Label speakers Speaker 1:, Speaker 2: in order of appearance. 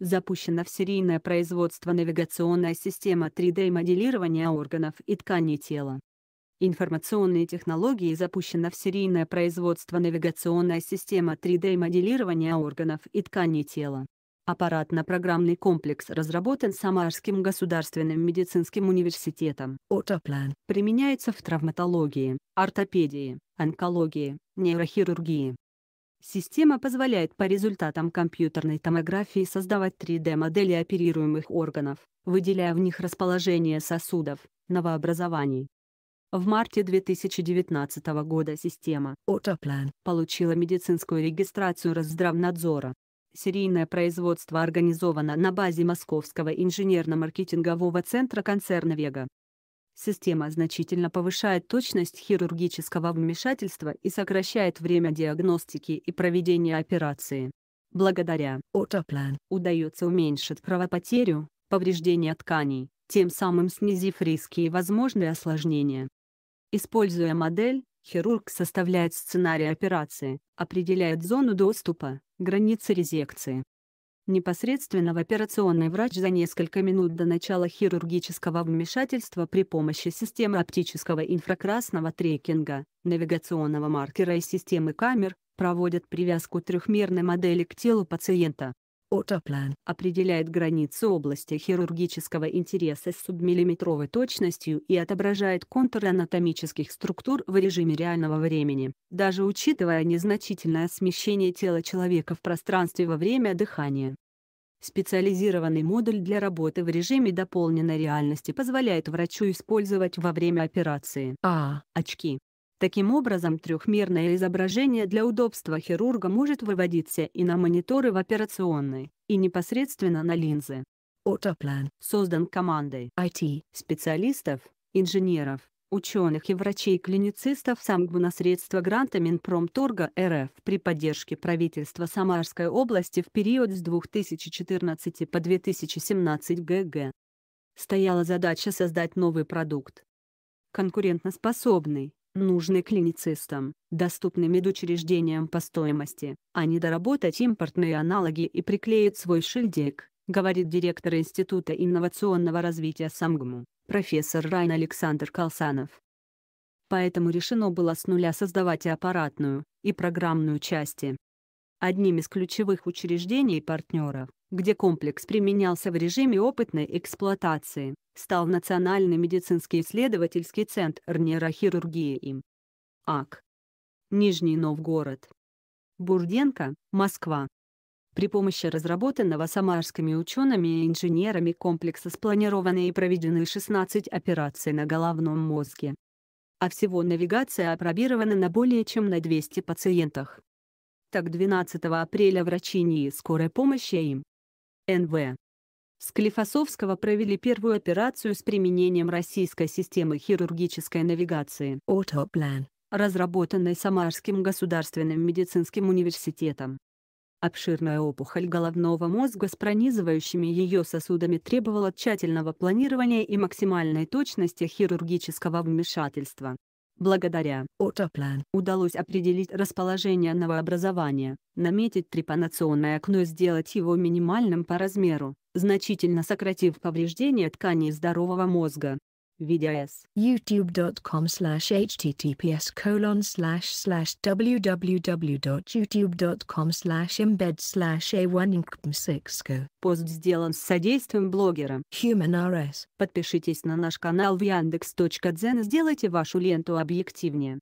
Speaker 1: запущено в серийное производство навигационная система 3D-моделирования органов и тканей тела. Информационные технологии запущена в серийное производство навигационная система 3D-моделирования органов и тканей тела. Аппаратно-программный комплекс разработан Самарским государственным медицинским университетом. Отоплан. Применяется в травматологии, ортопедии, онкологии, нейрохирургии, Система позволяет по результатам компьютерной томографии создавать 3D-модели оперируемых органов, выделяя в них расположение сосудов, новообразований. В марте 2019 года система
Speaker 2: «Отоплан»
Speaker 1: получила медицинскую регистрацию Росздравнадзора. Серийное производство организовано на базе Московского инженерно-маркетингового центра концерна «Вега». Система значительно повышает точность хирургического вмешательства и сокращает время диагностики и проведения операции. Благодаря Отоплан удается уменьшить кровопотерю, повреждение тканей, тем самым снизив риски и возможные осложнения. Используя модель, хирург составляет сценарий операции, определяет зону доступа, границы резекции, Непосредственно в операционной врач за несколько минут до начала хирургического вмешательства при помощи системы оптического инфракрасного трекинга, навигационного маркера и системы камер проводят привязку трехмерной модели к телу пациента.
Speaker 2: Отоплан
Speaker 1: определяет границы области хирургического интереса с субмиллиметровой точностью и отображает контур анатомических структур в режиме реального времени, даже учитывая незначительное смещение тела человека в пространстве во время дыхания. Специализированный модуль для работы в режиме дополненной реальности позволяет врачу использовать во время операции А. Очки Таким образом, трехмерное изображение для удобства хирурга может выводиться и на мониторы в операционной, и непосредственно на линзы. Отоплан создан командой IT, специалистов, инженеров, ученых и врачей-клиницистов САМГБ на средства гранта Минпромторга РФ при поддержке правительства Самарской области в период с 2014 по 2017 ГГ. Стояла задача создать новый продукт. Конкурентоспособный, нужны клиницистам, доступны медучреждениям по стоимости, а не доработать импортные аналоги и приклеить свой шильдик, говорит директор Института инновационного развития СамГМУ, профессор Райн Александр Калсанов. Поэтому решено было с нуля создавать и аппаратную, и программную части, одним из ключевых учреждений партнеров, где комплекс применялся в режиме опытной эксплуатации, стал Национальный медицинский исследовательский центр нейрохирургии им. АК. Нижний Новгород. Бурденко, Москва. При помощи разработанного самарскими учеными и инженерами комплекса спланированы и проведены 16 операций на головном мозге. А всего навигация опробирована на более чем на 200 пациентах. Так 12 апреля врачи НИИ скорой помощи им НВ Склифосовского провели первую операцию с применением российской системы хирургической навигации
Speaker 2: «Отоплан»,
Speaker 1: разработанной Самарским государственным медицинским университетом. Обширная опухоль головного мозга с пронизывающими ее сосудами требовала тщательного планирования и максимальной точности хирургического вмешательства. Благодаря
Speaker 2: Отоплан
Speaker 1: удалось определить расположение новообразования, наметить трепанационное окно и сделать его минимальным по размеру, значительно сократив повреждения тканей здорового мозга. VDS.
Speaker 2: youtube.com slash https colon slash slash
Speaker 1: www.youtube.com slash embed slash a1 6 Пост сделан с содействием блогера Human RS. Подпишитесь на наш канал в яндекс.дзен и сделайте вашу ленту объективнее.